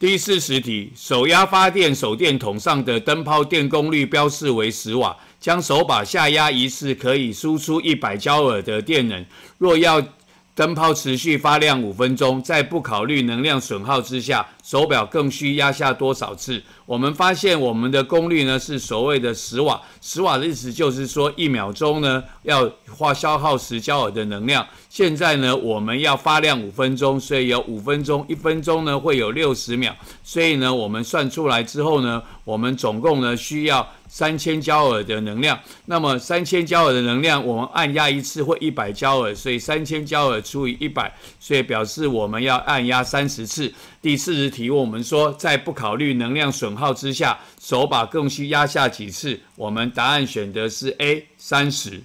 第四十题：手压发电手电筒上的灯泡电功率标示为十瓦，将手把下压一次可以输出一百焦耳的电能。若要灯泡持续发亮五分钟，在不考虑能量损耗之下。手表更需压下多少次？我们发现我们的功率呢是所谓的十瓦，十瓦的意思就是说一秒钟呢要花消耗十焦耳的能量。现在呢我们要发亮五分钟，所以有五分钟，一分钟呢会有六十秒，所以呢我们算出来之后呢，我们总共呢需要三千焦耳的能量。那么三千焦耳的能量，我们按压一次会一百焦耳，所以三千焦耳除以一百，所以表示我们要按压三十次。第四十题。问我们说，在不考虑能量损耗之下，手把更需压下几次？我们答案选的是 A，三十。